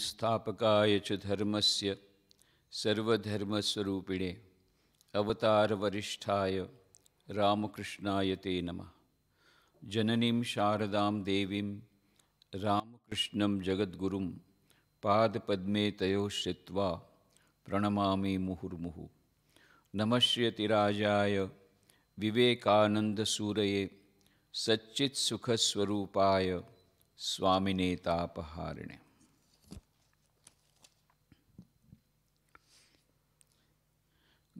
स्थापकाय च धर्मस्य सर्वधर्मस्वरूपिणे अवतारवरिष्ठाय रामकृष्णाय ते नमः जननीं शारदां देवीं रामकृष्णं जगद्गुरुं पादपद्मे तयोः श्रित्वा प्रणमामि मुहुर्मुहुः नमश्यतिराजाय विवेकानन्दसूरये सच्चित्सुखस्वरूपाय स्वामिने तापहारिणे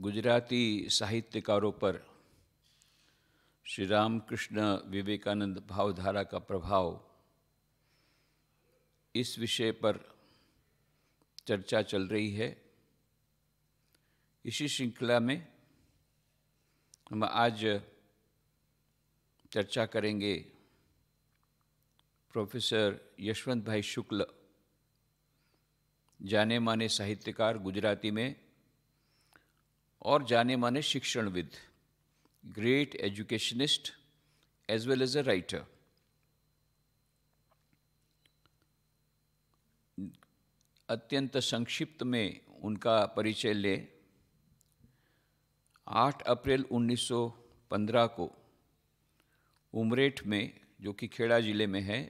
गुजराती साहित्यकारों पर श्री रामकृष्ण विवेकानंद भावधारा का प्रभाव इस विषय पर चर्चा चल रही है इसी श्रृंखला में हम आज चर्चा करेंगे प्रोफेसर यशवंत भाई शुक्ल जाने माने साहित्यकार गुजराती में और जाने माने शिक्षणविद great educationist as well as a writer अत्यंत संक्षिप्त में उनका परिचय ले 8 अप्रैल 1915 को उमरेठ में जो कि खेड़ा ज़िले में है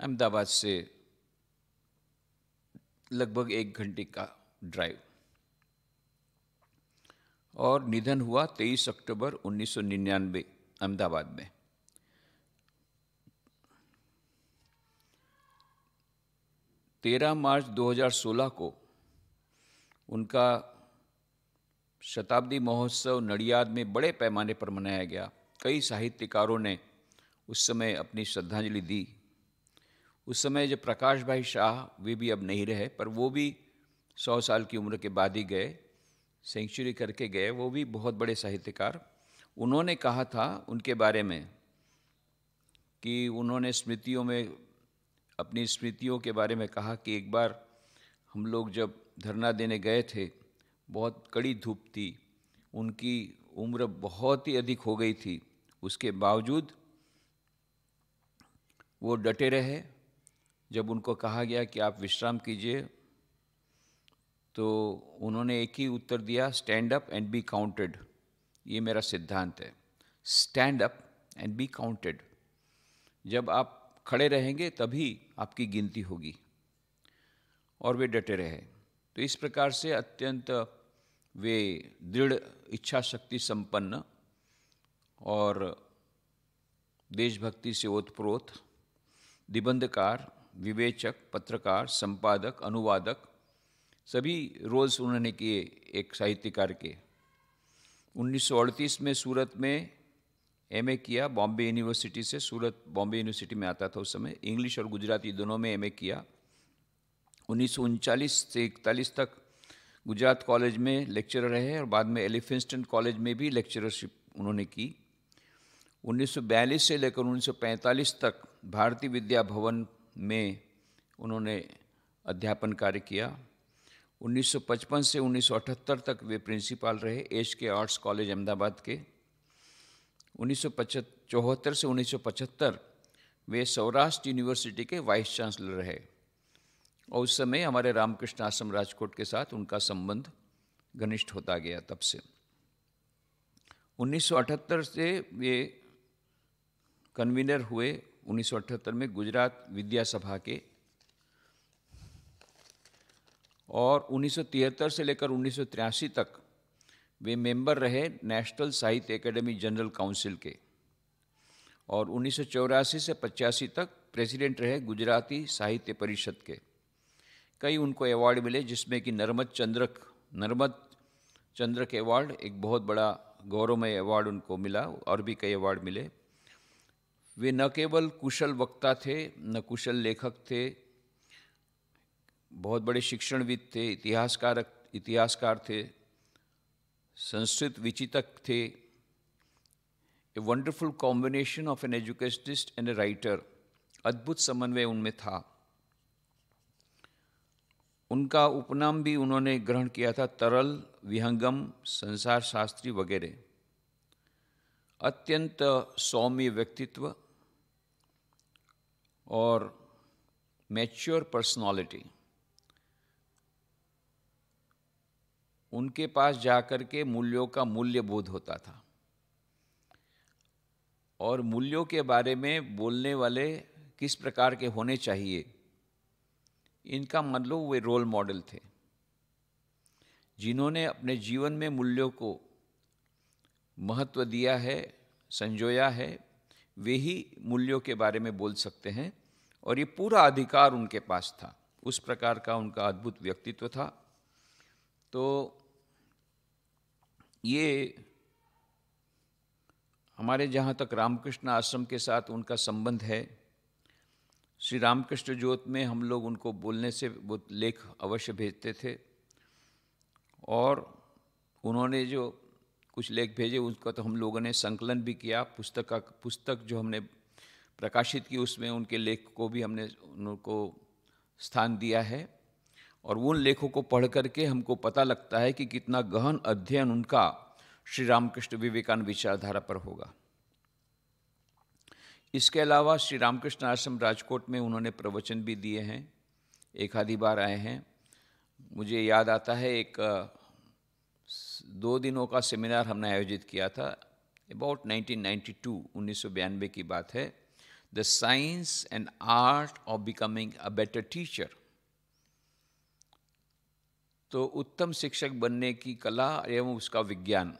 अहमदाबाद से लगभग एक घंटे का ड्राइव और निधन हुआ 23 अक्टूबर 1999 अहमदाबाद में तेरह मार्च 2016 को उनका शताब्दी महोत्सव नडियाद में बड़े पैमाने पर मनाया गया कई साहित्यकारों ने उस समय अपनी श्रद्धांजलि दी उस समय जब प्रकाश भाई शाह वे भी अब नहीं रहे पर वो भी सौ साल की उम्र के बाद ही गए सेंचुरी करके गए वो भी बहुत बड़े साहित्यकार उन्होंने कहा था उनके बारे में कि उन्होंने स्मृतियों में अपनी स्मृतियों के बारे में कहा कि एक बार हम लोग जब धरना देने गए थे बहुत कड़ी धूप थी उनकी उम्र बहुत ही अधिक हो गई थी उसके बावजूद वो डटे रहे जब उनको कहा गया कि आप विश्राम कीजिए तो उन्होंने एक ही उत्तर दिया stand up and be counted ये मेरा सिद्धांत है stand up and be counted जब आप खड़े रहेंगे तभी आपकी गिनती होगी और वे डटे रहे तो इस प्रकार से अत्यंत वे दृढ़ इच्छा शक्ति संपन्न और देशभक्ति से ओतप्रोत निबंधकार विवेचक पत्रकार संपादक अनुवादक सभी रोल्स उन्होंने किए एक साहित्यकार के 1938 में सूरत में एमए किया बॉम्बे यूनिवर्सिटी से सूरत बॉम्बे यूनिवर्सिटी में आता था उस समय इंग्लिश और गुजराती दोनों में एमए किया उन्नीस से इकतालीस तक गुजरात कॉलेज में लेक्चरर रहे और बाद में एलिफेंस्टन कॉलेज में भी लेक्चररशिप उन्होंने की 1942 से लेकर 1945 तक भारतीय विद्या भवन में उन्होंने अध्यापन कार्य किया 1955 से 1978 तक वे प्रिंसिपाल रहे H K arts college Ahmedabad के उन्नीस चौहत्तर से 1975 वे सौराष्ट्र यूनिवर्सिटी के वाइस चांसलर रहे और उस समय हमारे रामकृष्ण आश्रम राजकोट के साथ उनका संबंध घनिष्ठ होता गया तब से 1978 से वे कन्वीनर हुए 1978 में गुजरात विद्या सभा के और 1973 से लेकर उन्नीस तक वे मेंबर रहे national Sahitya academy general council के और उन्नीस से पचासी तक प्रेसिडेंट रहे गुजराती साहित्य परिषद के कई उनको अवार्ड मिले जिसमें कि नर्मद चंद्रक नर्मद चंद्रक अवार्ड एक बहुत बड़ा गौरवमय अवार्ड उनको मिला और भी कई अवार्ड मिले वे न केवल कुशल वक्ता थे न कुशल लेखक थे बहुत बड़े शिक्षणविद थे इतिहासकार इतिहासकार थे संस्कृत विचितक थे a wonderful combination of an educationist and a writer अद्भुत समन्वय उनमें था उनका उपनाम भी उन्होंने ग्रहण किया था तरल विहंगम संसार शास्त्री वगैरह अत्यंत सौम्य व्यक्तित्व और मैच्योर पर्सनालिटी उनके पास जाकर के मूल्यों का मूल्य बोध होता था और मूल्यों के बारे में बोलने वाले किस प्रकार के होने चाहिए इनका मतलब वे रोल मॉडल थे जिन्होंने अपने जीवन में मूल्यों को महत्व दिया है संजोया है वे ही मूल्यों के बारे में बोल सकते हैं और ये पूरा अधिकार उनके पास था उस प्रकार का उनका अद्भुत व्यक्तित्व था तो ये हमारे जहाँ तक रामकृष्ण आश्रम के साथ उनका संबंध है श्री रामकृष्ण ज्योत में हम लोग उनको बोलने से वो लेख अवश्य भेजते थे और उन्होंने जो कुछ लेख भेजे उसका तो हम लोगों ने संकलन भी किया पुस्तक का पुस्तक जो हमने प्रकाशित की उसमें उनके लेख को भी हमने उनको स्थान दिया है और उन लेखों को पढ़ करके हमको पता लगता है कि कितना गहन अध्ययन उनका श्री रामकृष्ण विवेकानंद विचारधारा पर होगा इसके अलावा श्री रामकृष्ण आश्रम राजकोट में उन्होंने प्रवचन भी दिए हैं एक आधी बार आए हैं मुझे याद आता है एक दो दिनों का सेमिनार हमने आयोजित किया था अबाउट 1992 1992 की बात है the science and art of becoming a better teacher तो उत्तम शिक्षक बनने की कला एवं उसका विज्ञान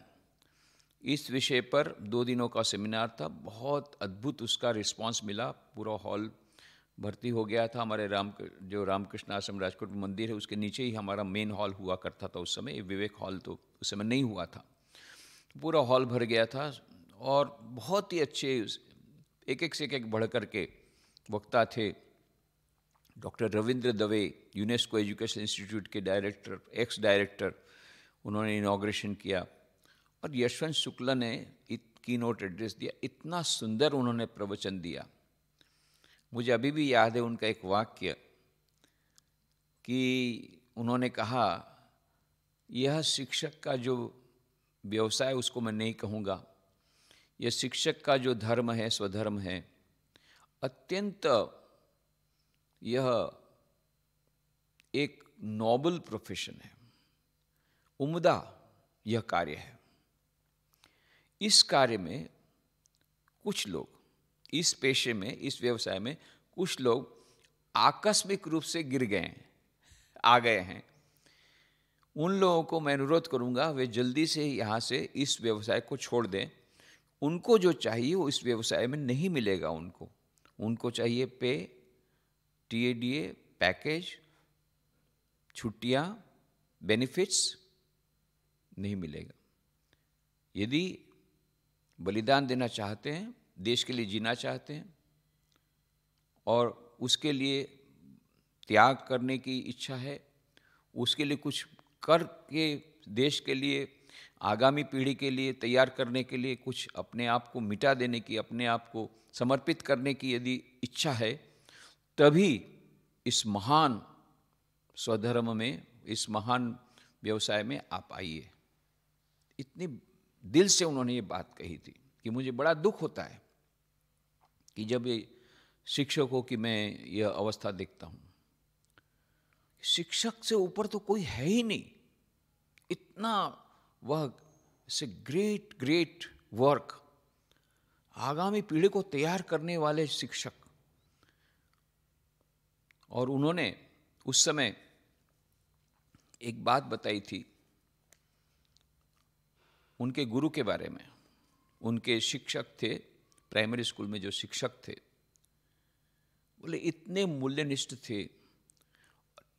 इस विषय पर दो दिनों का सेमिनार था बहुत अद्भुत उसका रिस्पांस मिला पूरा हॉल भर्ती हो गया था हमारे राम जो रामकृष्ण आश्रम राजकोट मंदिर है उसके नीचे ही हमारा मेन हॉल हुआ करता था उस समय विवेक हॉल तो उस समय नहीं हुआ था पूरा हॉल भर गया था और बहुत ही अच्छे एक एक से एक एक बढ़ करके वक्ता थे doctor Ravindra Dave UNESCO education institute के डायरेक्टर एक्स डायरेक्टर उन्होंने इनाग्रेशन किया और यशवंत शुक्ला ने की नोट एड्रेस दिया इतना सुंदर उन्होंने प्रवचन दिया मुझे अभी भी याद है उनका एक वाक्य कि उन्होंने कहा यह शिक्षक का जो व्यवसाय उसको मैं नहीं कहूँगा यह शिक्षक का जो धर्म है स्वधर्म है अत्यंत यह एक नॉबल प्रोफेशन है उम्दा यह कार्य है इस कार्य में कुछ लोग इस पेशे में इस व्यवसाय में कुछ लोग आकस्मिक रूप से गिर गए हैं आ गए हैं उन लोगों को मैं अनुरोध करूंगा वे जल्दी से यहाँ से इस व्यवसाय को छोड़ दें उनको जो चाहिए वो इस व्यवसाय में नहीं मिलेगा उनको उनको चाहिए पे टीएडीए पैकेज छुट्टियां बेनिफिट्स नहीं मिलेगा यदि बलिदान देना चाहते हैं देश के लिए जीना चाहते हैं और उसके लिए त्याग करने की इच्छा है उसके लिए कुछ करके देश के लिए आगामी पीढ़ी के लिए तैयार करने के लिए कुछ अपने आप को मिटा देने की अपने आप को समर्पित करने की यदि इच्छा है तभी इस महान स्वधर्म में इस महान व्यवसाय में आप आइए इतनी दिल से उन्होंने ये बात कही थी कि मुझे बड़ा दुख होता है कि जब ये शिक्षकों की मैं यह अवस्था देखता हूँ शिक्षक से ऊपर तो कोई है ही नहीं इतना वह से ग्रेट ग्रेट वर्क आगामी पीढ़ी को तैयार करने वाले शिक्षक और उन्होंने उस समय एक बात बताई थी उनके गुरु के बारे में उनके शिक्षक थे प्राइमरी स्कूल में जो शिक्षक थे बोले इतने मूल्यनिष्ठ थे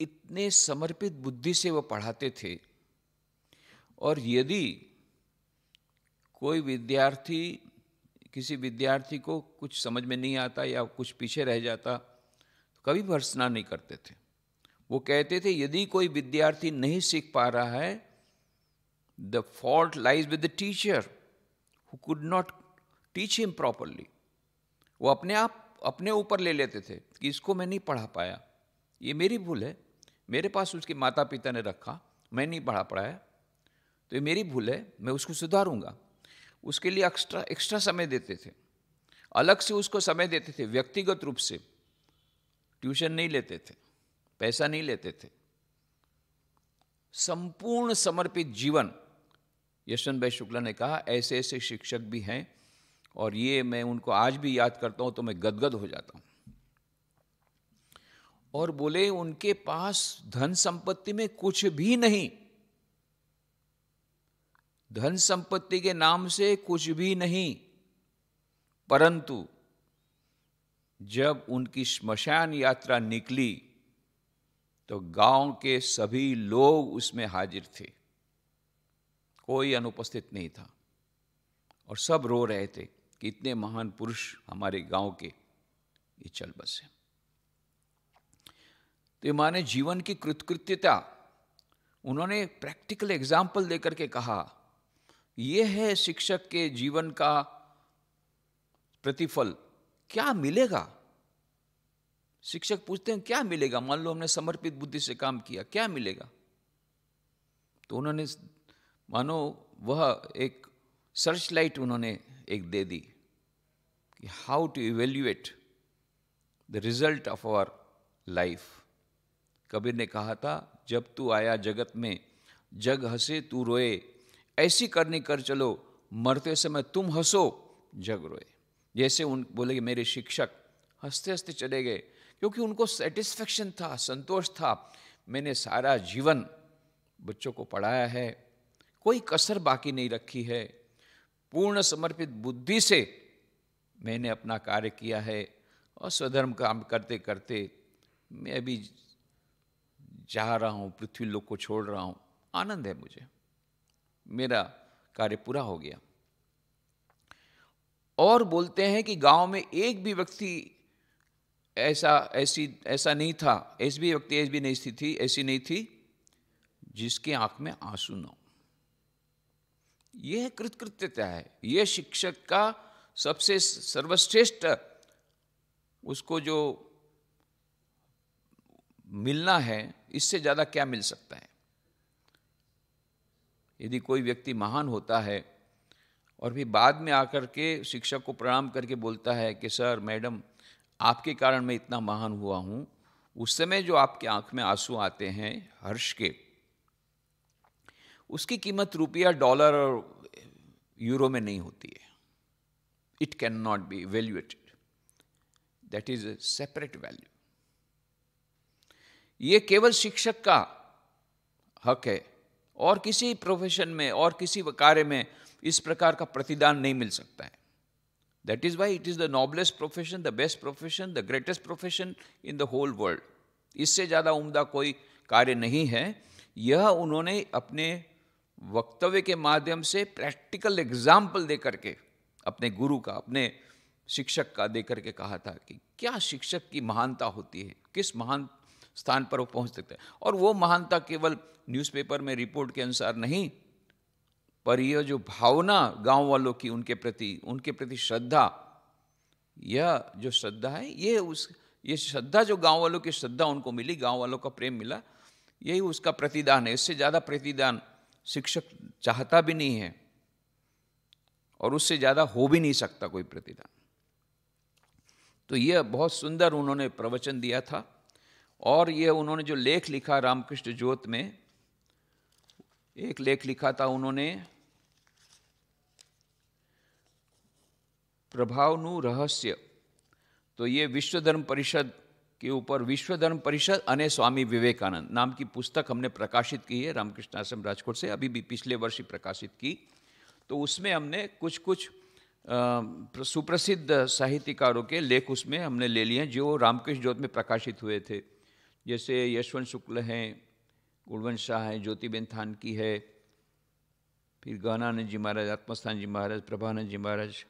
इतने समर्पित बुद्धि से वो पढ़ाते थे और यदि कोई विद्यार्थी किसी विद्यार्थी को कुछ समझ में नहीं आता या कुछ पीछे रह जाता कभी भर्सना नहीं करते थे वो कहते थे यदि कोई विद्यार्थी नहीं सीख पा रहा है the fault lies with the teacher who could not teach him properly वो अपने आप अपने ऊपर ले लेते थे कि इसको मैं नहीं पढ़ा पाया ये मेरी भूल है मेरे पास उसके माता पिता ने रखा मैं नहीं पढ़ा पढ़ाया तो ये मेरी भूल है मैं उसको सुधारूंगा उसके लिए एक्स्ट्रा एक्स्ट्रा समय देते थे अलग से उसको समय देते थे व्यक्तिगत रूप से ट्यूशन नहीं लेते थे पैसा नहीं लेते थे संपूर्ण समर्पित जीवन यशवंत भाई शुक्ला ने कहा ऐसे ऐसे शिक्षक भी हैं और ये मैं उनको आज भी याद करता हूं तो मैं गदगद हो जाता हूं और बोले उनके पास धन संपत्ति में कुछ भी नहीं धन संपत्ति के नाम से कुछ भी नहीं परंतु जब उनकी स्मशान यात्रा निकली तो गांव के सभी लोग उसमें हाजिर थे कोई अनुपस्थित नहीं था और सब रो रहे थे कि इतने महान पुरुष हमारे गांव के ये चल बसे तो ये माने जीवन की कृतकृत्यता उन्होंने प्रैक्टिकल एग्जाम्पल देकर के कहा यह है शिक्षक के जीवन का प्रतिफल क्या मिलेगा शिक्षक पूछते हैं क्या मिलेगा मान लो हमने समर्पित बुद्धि से काम किया क्या मिलेगा तो उन्होंने मानो वह एक सर्च लाइट उन्होंने एक दे दी कि how to evaluate the result of our life Kabir ने कहा था जब तू आया जगत में जग हंसे तू रोए ऐसी करनी कर चलो मरते समय तुम हंसो जग रोए जैसे उन बोले कि मेरे शिक्षक हंसते हंसते चले गए क्योंकि उनको सेटिस्फेक्शन था संतोष था मैंने सारा जीवन बच्चों को पढ़ाया है कोई कसर बाकी नहीं रखी है पूर्ण समर्पित बुद्धि से मैंने अपना कार्य किया है और स्वधर्म काम करते करते मैं अभी जा रहा हूँ पृथ्वी लोक को छोड़ रहा हूँ आनंद है मुझे मेरा कार्य पूरा हो गया और बोलते हैं कि गांव में एक भी व्यक्ति ऐसा ऐसी ऐसा नहीं था ऐसी भी व्यक्ति ऐसी भी नहीं थी, ऐसी नहीं थी जिसके आंख में आंसू न हो यह कृतकृत्यता है यह शिक्षक का सबसे सर्वश्रेष्ठ उसको जो मिलना है इससे ज़्यादा क्या मिल सकता है यदि कोई व्यक्ति महान होता है और फिर बाद में आकर के शिक्षक को प्रणाम करके बोलता है कि सर मैडम आपके कारण मैं इतना महान हुआ हूँ उस समय जो आपके आंख में आंसू आते हैं हर्ष के उसकी कीमत रुपया डॉलर और यूरो में नहीं होती है it can not be valuated that is a separate value ये केवल शिक्षक का हक है और किसी प्रोफेशन में और किसी कार्य में इस प्रकार का प्रतिदान नहीं मिल सकता है that is why it is the noblest profession the best profession the greatest profession in the whole world इससे ज़्यादा उम्दा कोई कार्य नहीं है यह उन्होंने अपने वक्तव्य के माध्यम से प्रैक्टिकल एग्जाम्पल दे करके अपने गुरु का अपने शिक्षक का दे करके कहा था कि क्या शिक्षक की महानता होती है किस महान स्थान पर वो पहुंच सकते हैं और वो महानता केवल न्यूज़पेपर में रिपोर्ट के अनुसार नहीं पर यह जो भावना गांव वालों की उनके प्रति उनके प्रति श्रद्धा यह जो श्रद्धा है ये उस ये श्रद्धा जो गांव वालों की श्रद्धा उनको मिली गांव वालों का प्रेम मिला यही उसका प्रतिदान है इससे ज़्यादा प्रतिदान शिक्षक चाहता भी नहीं है और उससे ज़्यादा हो भी नहीं सकता कोई प्रतिदान तो यह बहुत सुंदर उन्होंने प्रवचन दिया था और यह उन्होंने जो लेख लिखा रामकृष्ण ज्योत में एक लेख लिखा था उन्होंने પ્રભાવનું रहस्य तो ये विश्वधर्म परिषद के ऊपर विश्व धर्म परिषद अने स्वामी विवेकानंद नाम की पुस्तक हमने प्रकाशित की है रामकृष्ण आश्रम राजकोट से अभी भी पिछले वर्ष ही प्रकाशित की तो उसमें हमने कुछ कुछ सुप्रसिद्ध साहित्यकारों के लेख उसमें हमने ले लिए हैं जो रामकृष्ण ज्योत में प्रकाशित हुए थे जैसे यशवंत शुक्ल हैं गुणवंत शाह हैं ज्योतिबेन थानकी है फिर गहनानंद जी महाराज आत्मस्थान जी महाराज प्रभानंद जी महाराज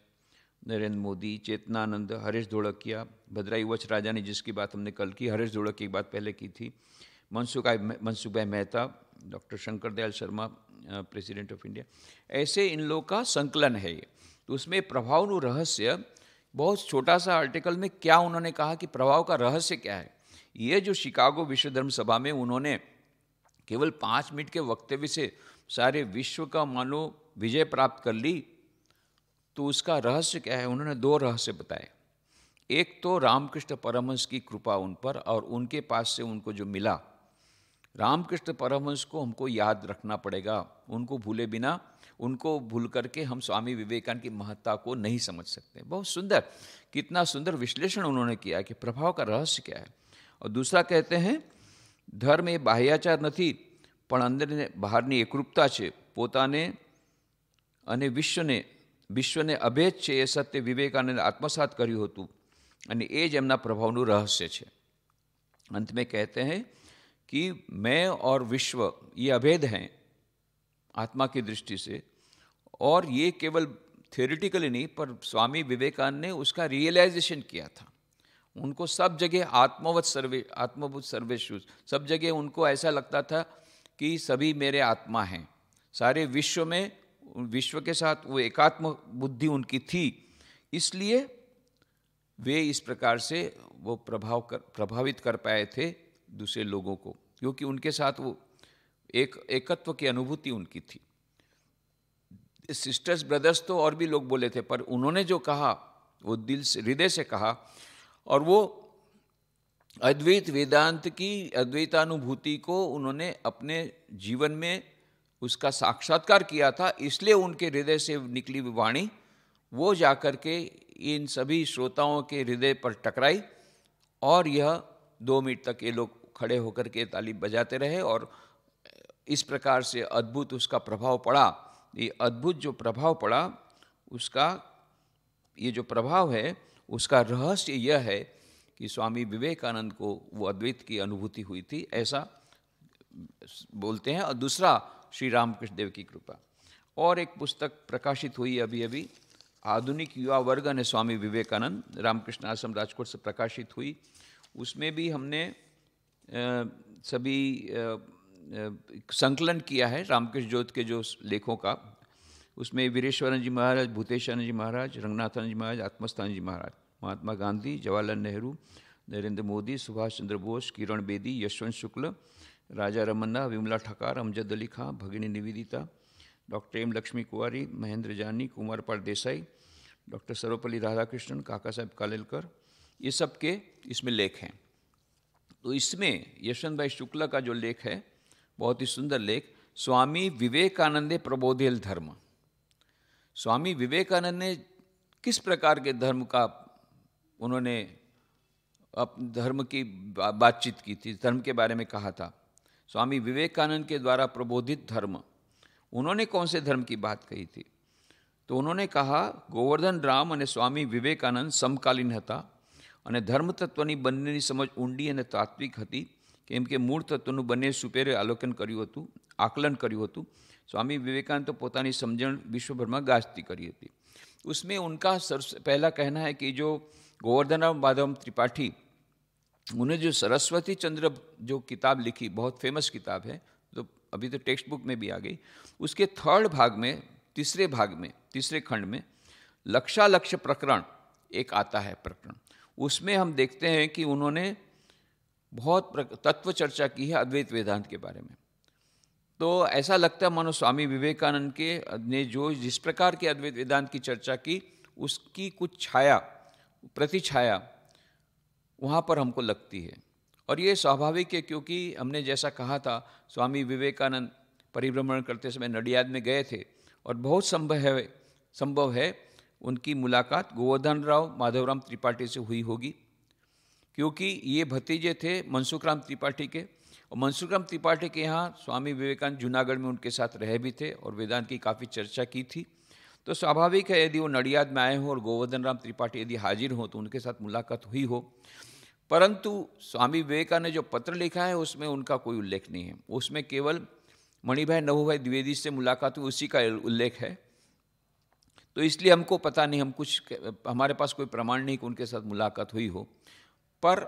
नरेंद्र मोदी चेतनानंद हरीश धोड़किया भद्राई वच राजा ने जिसकी बात हमने कल की हरीश धोड़क की बात पहले की थी Mansukh Mansukh bhai Mehta doctor Shankar Dayal Sharma president of India ऐसे इन लोग का संकलन है ये तो उसमें प्रभाव नु रहस्य बहुत छोटा सा आर्टिकल में क्या उन्होंने कहा कि प्रभाव का रहस्य क्या है ये जो शिकागो विश्व धर्म सभा में उन्होंने केवल पाँच मिनट के वक्तव्य से सारे विश्व का मानो विजय प्राप्त कर ली तो उसका रहस्य क्या है उन्होंने दो रहस्य बताए एक तो रामकृष्ण परमहंस की कृपा उन पर और उनके पास से उनको जो मिला रामकृष्ण परमहंस को हमको याद रखना पड़ेगा उनको भूले बिना उनको भूल करके हम स्वामी विवेकानंद की महत्ता को नहीं समझ सकते बहुत सुंदर कितना सुंदर विश्लेषण उन्होंने किया कि प्रभाव का रहस्य क्या है और दूसरा कहते हैं धर्म ધર્મ એ બાહ્યાચાર નથી बाहर અંદરને બહારની पोता ने अने विश्व ने विश्व ने अभेद है ये सत्य विवेकानंद आत्मसात करूत અને એ જ એમના अंत में कहते हैं कि मैं और विश्व ये अभेद हैं आत्मा की दृष्टि से और ये केवल थियोरिटिकली नहीं पर स्वामी विवेकानंद ने उसका रियलाइजेशन किया था उनको सब जगह आत्मवत सर्वे आत्मभूत सर्वेशु सब जगह उनको ऐसा लगता था कि सभी मेरे आत्मा हैं सारे विश्व में विश्व के साथ वो एकात्म बुद्धि उनकी थी इसलिए वे इस प्रकार से वो प्रभाव कर प्रभावित कर पाए थे दूसरे लोगों को क्योंकि उनके साथ वो एक एकत्व की अनुभूति उनकी थी सिस्टर्स ब्रदर्स तो और भी लोग बोले थे पर उन्होंने जो कहा वो दिल से हृदय से कहा और वो अद्वैत वेदांत की अद्वैतानुभूति को उन्होंने अपने जीवन में उसका साक्षात्कार किया था इसलिए उनके हृदय से निकली वाणी वो जाकर के इन सभी श्रोताओं के हृदय पर टकराई और यह दो मिनट तक ये लोग खड़े होकर के ताली बजाते रहे और इस प्रकार से अद्भुत उसका प्रभाव पड़ा ये अद्भुत जो प्रभाव पड़ा उसका ये जो प्रभाव है उसका रहस्य यह है कि स्वामी विवेकानंद को वो अद्वैत की अनुभूति हुई थी ऐसा बोलते हैं और दूसरा श्री रामकृष्ण देव की कृपा और एक पुस्तक प्रकाशित हुई अभी अभी आधुनिक युवा वर्ग ने स्वामी विवेकानंद रामकृष्ण आश्रम राजकोट से प्रकाशित हुई उसमें भी हमने सभी संकलन किया है रामकृष्ण ज्योत के जो लेखों का उसमें वीरेश्वरन जी महाराज भूतेश्वरन जी महाराज रंगनाथन जी महाराज आत्मस्थान जी महाराज महात्मा गांधी जवाहरलाल नेहरू नरेंद्र मोदी सुभाष चंद्र बोस किरण बेदी यशवंत शुक्ल राजा रमन्ना विमला ठकार अमजद अली खां भगिनी निवेदिता डॉक्टर एम लक्ष्मी कुवारी महेंद्र जानी कुमार पाल देसाई डॉक्टर सर्वपल्ली राधाकृष्णन काका साहेब कालेलकर ये सब के इसमें लेख हैं तो इसमें यशवंत भाई शुक्ला का जो लेख है बहुत ही सुंदर लेख स्वामी विवेकानंद प्रबोधेल धर्म स्वामी विवेकानंद ने किस प्रकार के धर्म का उन्होंने धर्म की बातचीत की थी धर्म के बारे में कहा था स्वामी विवेकानंद के द्वारा प्रबोधित धर्म उन्होंने कौन से धर्म की बात कही थी तो उन्होंने कहा ગોવર્ધન રામ અને સ્વામી વિવેકાનંદ સમકાલીન હતા અને ધર્મ તત્વની બંનેની સમજ ઊંડી અને તાત્વિક હતી કેમ કે મૂળ તત્વનું બંને સુપેરે આલોકન કર્યું હતું આકલન કર્યું હતું સ્વામી વિवेकानंद तो પોતાની સમજણ વિશ્વભરમાં ગાજતી કરી હતી उसमें उनका सर पहला कहना है कि जो गोवर्धन राम माधव त्रिपाठी उन्हें जो सरस्वती चंद्र जो किताब लिखी बहुत फेमस किताब है तो अभी तो टेक्स्ट बुक में भी आ गई उसके थर्ड भाग में तीसरे भाग में तीसरे खंड में लक्षालक्ष्य प्रकरण एक आता है प्रकरण उसमें हम देखते हैं कि उन्होंने बहुत तत्व चर्चा की है अद्वैत वेदांत के बारे में तो ऐसा लगता है मानो स्वामी विवेकानंद के ने जो जिस प्रकार के अद्वैत वेदांत की चर्चा की उसकी कुछ छाया प्रति छाया वहाँ पर हमको लगती है और ये स्वाभाविक है क्योंकि हमने जैसा कहा था स्वामी विवेकानंद परिभ्रमण करते समय नडियाद में गए थे और बहुत संभव है संभव है उनकी मुलाकात गोवर्धन राव माधवराम त्रिपाठी से हुई होगी क्योंकि ये भतीजे थे मनसुख राम त्रिपाठी के और मनसुख राम त्रिपाठी के यहाँ स्वामी विवेकानंद जूनागढ़ में उनके साथ रहे भी थे और वेदांत की काफ़ी चर्चा की थी तो स्वाभाविक है यदि वो नडियाद में आए हों और गोवर्धन राम त्रिपाठी यदि हाजिर हों तो उनके साथ मुलाकात हुई हो परंतु स्वामी विवेकानंद ने जो पत्र लिखा है उसमें उनका कोई उल्लेख नहीं है उसमें केवल मणिभाई नभूभाई द्विवेदी से मुलाकात हुई उसी का उल्लेख है तो इसलिए हमको पता नहीं हम कुछ हमारे पास कोई प्रमाण नहीं कि उनके साथ मुलाकात हुई हो पर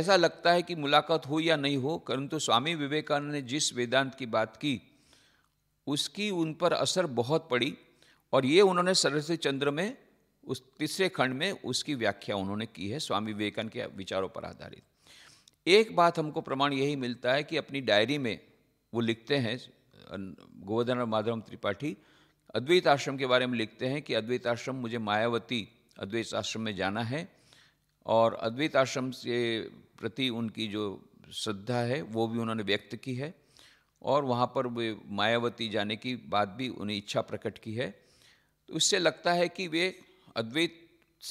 ऐसा लगता है कि मुलाकात हो या नहीं हो परंतु स्वामी विवेकानंद ने जिस वेदांत की बात की उसकी उन पर असर बहुत पड़ी और ये उन्होंने सरस्वती चंद्र में उस तीसरे खंड में उसकी व्याख्या उन्होंने की है स्वामी विवेकानंद के विचारों पर आधारित एक बात हमको प्रमाण यही मिलता है कि अपनी डायरी में वो लिखते हैं गोवर्धन और माधवम त्रिपाठी अद्वैत आश्रम के बारे में लिखते हैं कि अद्वैत आश्रम मुझे मायावती अद्वैत आश्रम में जाना है और अद्वैत आश्रम से प्रति उनकी जो श्रद्धा है वो भी उन्होंने व्यक्त की है और वहाँ पर वे मायावती जाने की बात भी उन्हें इच्छा प्रकट की है तो उससे लगता है कि वे अद्वैत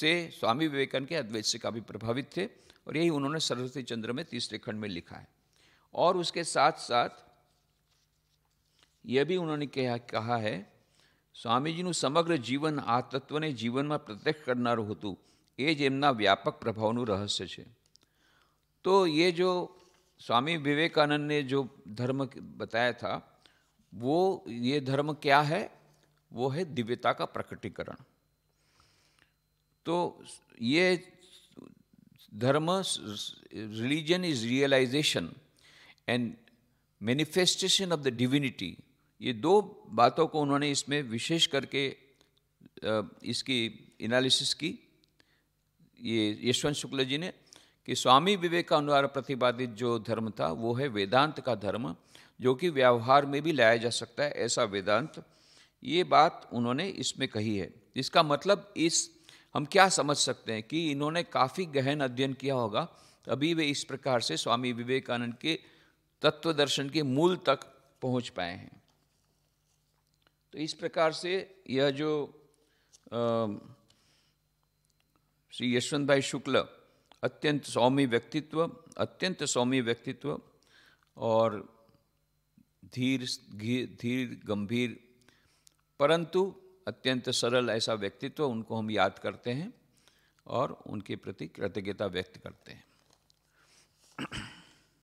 से स्वामी विवेकानंद के अद्वैत से काफ़ी प्रभावित थे और यही उन्होंने सरस्वती चंद्र में तीसरे खंड में लिखा है और उसके साथ साथ यह भी उन्होंने कहा कहा है समग्र जीवन आ तत्व ने जीवन में प्रत्यक्ष करना એ ये जमना व्यापक प्रभाव रहस्य है तो ये जो स्वामी विवेकानंद ने जो धर्म बताया था वो ये धर्म क्या है वो है दिव्यता का प्रकटीकरण तो ये धर्म religion is realization and manifestation of the divinity ये दो बातों को उन्होंने इसमें विशेष करके इसकी एनालिसिस की ये यशवंत शुक्ल जी ने कि स्वामी विवेकानंद द्वारा प्रतिपादित जो धर्म था वो है वेदांत का धर्म जो कि व्यवहार में भी लाया जा सकता है ऐसा वेदांत ये बात उन्होंने इसमें कही है इसका मतलब इस हम क्या समझ सकते हैं कि इन्होंने काफ़ी गहन अध्ययन किया होगा अभी वे इस प्रकार से स्वामी विवेकानंद के तत्व दर्शन के मूल तक पहुंच पाए हैं तो इस प्रकार से यह जो श्री यशवंत भाई शुक्ल अत्यंत सौम्य व्यक्तित्व अत्यंत सौम्य व्यक्तित्व और धीर धीर गंभीर परंतु अत्यंत सरल ऐसा व्यक्तित्व उनको हम याद करते हैं और उनके प्रति कृतज्ञता व्यक्त करते हैं